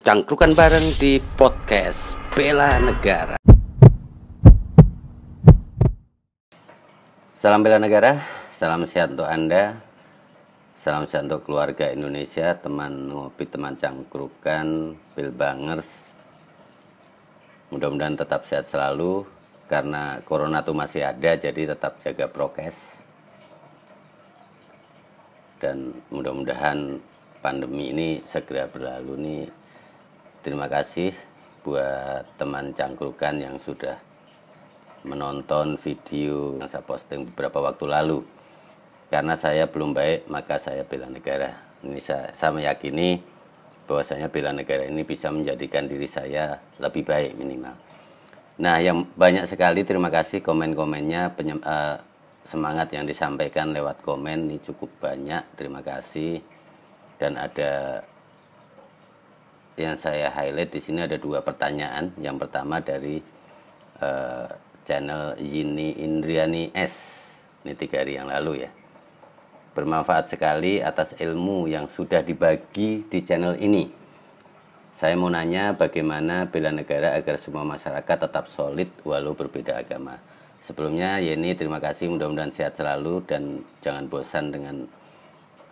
Cangkrukan bareng di podcast Bela Negara. Salam bela negara, salam sehat untuk Anda. Salam sehat untuk keluarga Indonesia, teman ngopi, teman cangkrukan, Bangers. Mudah-mudahan tetap sehat selalu karena corona itu masih ada jadi tetap jaga prokes. Dan mudah-mudahan pandemi ini segera berlalu nih terima kasih buat teman cangkrukan yang sudah menonton video yang saya posting beberapa waktu lalu karena saya belum baik maka saya bela negara ini saya, saya meyakini bahwasanya bela negara ini bisa menjadikan diri saya lebih baik minimal nah yang banyak sekali terima kasih komen-komennya uh, semangat yang disampaikan lewat komen ini cukup banyak terima kasih dan ada yang saya highlight di sini ada dua pertanyaan. Yang pertama dari uh, channel Yini Indriani S. Ini tiga hari yang lalu ya. Bermanfaat sekali atas ilmu yang sudah dibagi di channel ini. Saya mau nanya bagaimana bela negara agar semua masyarakat tetap solid walau berbeda agama. Sebelumnya Yeni terima kasih mudah-mudahan sehat selalu dan jangan bosan dengan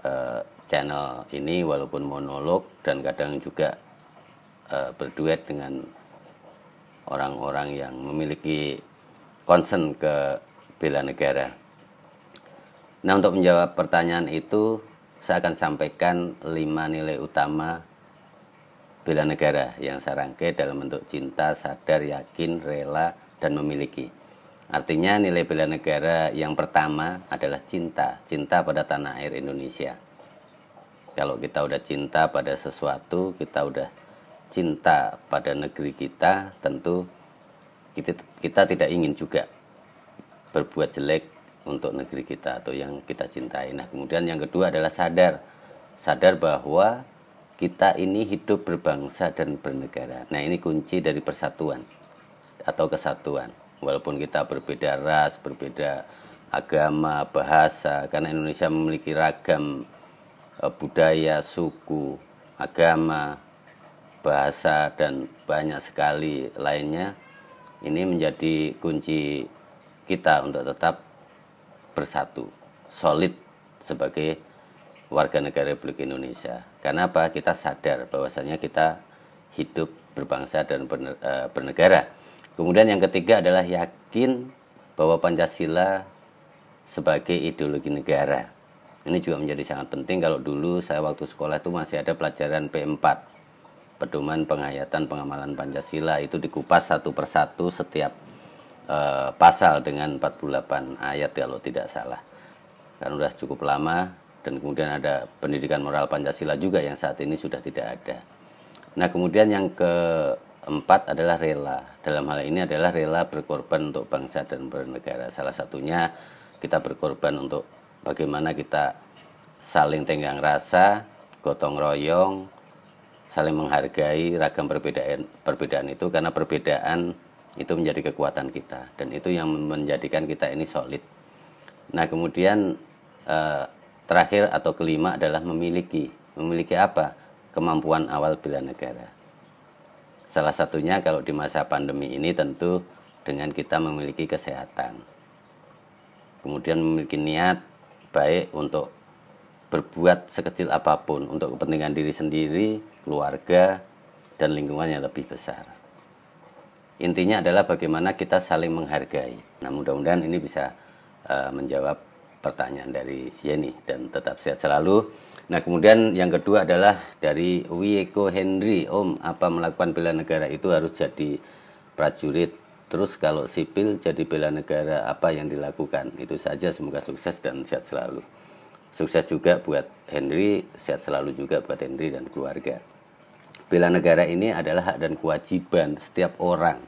uh, channel ini walaupun monolog dan kadang juga uh, berduet dengan orang-orang yang memiliki concern ke bela negara. Nah, untuk menjawab pertanyaan itu, saya akan sampaikan lima nilai utama bela negara yang saya rangkai dalam bentuk cinta, sadar, yakin, rela, dan memiliki. Artinya nilai bela negara yang pertama adalah cinta, cinta pada tanah air Indonesia. Kalau kita udah cinta pada sesuatu, kita udah cinta pada negeri kita tentu kita, kita tidak ingin juga berbuat jelek untuk negeri kita atau yang kita cintai. Nah, kemudian yang kedua adalah sadar. Sadar bahwa kita ini hidup berbangsa dan bernegara. Nah, ini kunci dari persatuan atau kesatuan. Walaupun kita berbeda ras, berbeda agama, bahasa, karena Indonesia memiliki ragam eh, budaya, suku, agama, bahasa dan banyak sekali lainnya ini menjadi kunci kita untuk tetap bersatu solid sebagai warga negara Republik Indonesia karena apa kita sadar bahwasanya kita hidup berbangsa dan eh, bernegara kemudian yang ketiga adalah yakin bahwa Pancasila sebagai ideologi negara ini juga menjadi sangat penting kalau dulu saya waktu sekolah itu masih ada pelajaran P4 pedoman penghayatan pengamalan Pancasila itu dikupas satu persatu setiap e, pasal dengan 48 ayat kalau tidak salah. Karena sudah cukup lama dan kemudian ada pendidikan moral Pancasila juga yang saat ini sudah tidak ada. Nah, kemudian yang keempat adalah rela. Dalam hal ini adalah rela berkorban untuk bangsa dan bernegara. Salah satunya kita berkorban untuk bagaimana kita saling tenggang rasa, gotong royong, saling menghargai ragam perbedaan perbedaan itu karena perbedaan itu menjadi kekuatan kita dan itu yang menjadikan kita ini solid. Nah kemudian eh, terakhir atau kelima adalah memiliki memiliki apa kemampuan awal bela negara. Salah satunya kalau di masa pandemi ini tentu dengan kita memiliki kesehatan. Kemudian memiliki niat baik untuk berbuat sekecil apapun untuk kepentingan diri sendiri, keluarga, dan lingkungan yang lebih besar. Intinya adalah bagaimana kita saling menghargai. Nah, mudah-mudahan ini bisa uh, menjawab pertanyaan dari Yeni dan tetap sehat selalu. Nah, kemudian yang kedua adalah dari Wieko Henry, Om, apa melakukan bela negara itu harus jadi prajurit Terus kalau sipil jadi bela negara apa yang dilakukan? Itu saja semoga sukses dan sehat selalu. Sukses juga buat Henry, sehat selalu juga buat Henry dan keluarga. Bela negara ini adalah hak dan kewajiban setiap orang,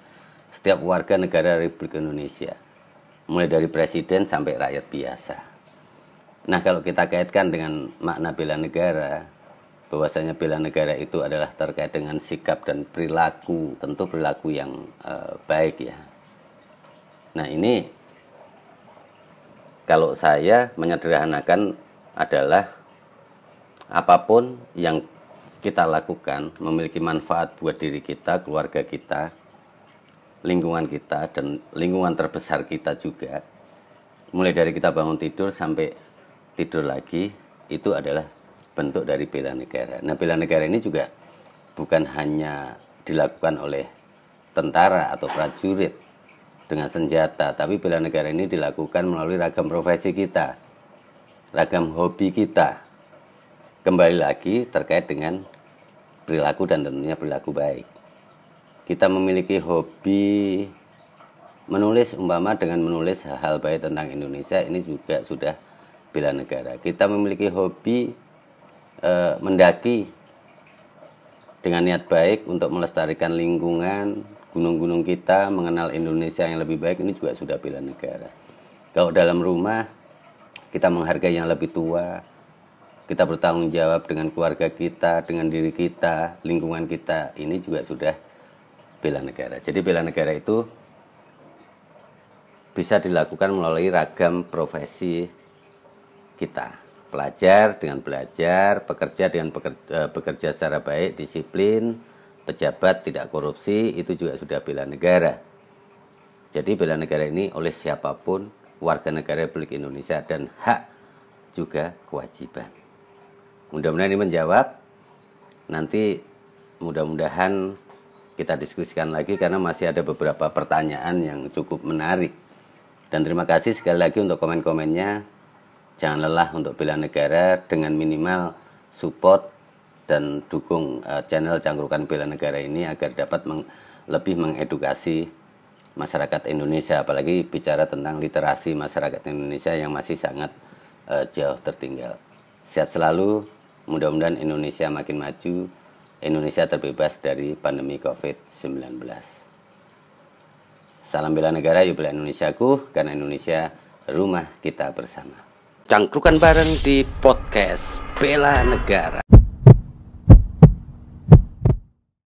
setiap warga negara Republik Indonesia, mulai dari presiden sampai rakyat biasa. Nah, kalau kita kaitkan dengan makna bela negara, bahwasanya bela negara itu adalah terkait dengan sikap dan perilaku, tentu perilaku yang e, baik ya. Nah, ini kalau saya menyederhanakan adalah apapun yang kita lakukan memiliki manfaat buat diri kita, keluarga kita, lingkungan kita dan lingkungan terbesar kita juga. Mulai dari kita bangun tidur sampai tidur lagi itu adalah bentuk dari bela negara. Nah, bela negara ini juga bukan hanya dilakukan oleh tentara atau prajurit dengan senjata, tapi bela negara ini dilakukan melalui ragam profesi kita ragam hobi kita. Kembali lagi terkait dengan perilaku dan tentunya perilaku baik. Kita memiliki hobi menulis umpama dengan menulis hal-hal baik tentang Indonesia ini juga sudah bela negara. Kita memiliki hobi e, mendaki dengan niat baik untuk melestarikan lingkungan, gunung-gunung kita, mengenal Indonesia yang lebih baik ini juga sudah bela negara. Kalau dalam rumah kita menghargai yang lebih tua, kita bertanggung jawab dengan keluarga kita, dengan diri kita, lingkungan kita, ini juga sudah bela negara. Jadi bela negara itu bisa dilakukan melalui ragam profesi kita. Pelajar dengan belajar, pekerja dengan pekerja, eh, bekerja secara baik, disiplin, pejabat tidak korupsi, itu juga sudah bela negara. Jadi bela negara ini oleh siapapun warga negara Republik Indonesia dan hak juga kewajiban. Mudah-mudahan ini menjawab. Nanti mudah-mudahan kita diskusikan lagi karena masih ada beberapa pertanyaan yang cukup menarik. Dan terima kasih sekali lagi untuk komen-komennya. Jangan lelah untuk bela negara dengan minimal support dan dukung eh, channel Cangkrukan Bela Negara ini agar dapat meng lebih mengedukasi masyarakat Indonesia apalagi bicara tentang literasi masyarakat Indonesia yang masih sangat uh, jauh tertinggal. Sehat selalu, mudah-mudahan Indonesia makin maju, Indonesia terbebas dari pandemi COVID-19. Salam bela negara, yuk bela Indonesiaku, karena Indonesia rumah kita bersama. Cangkrukan bareng di podcast Bela Negara.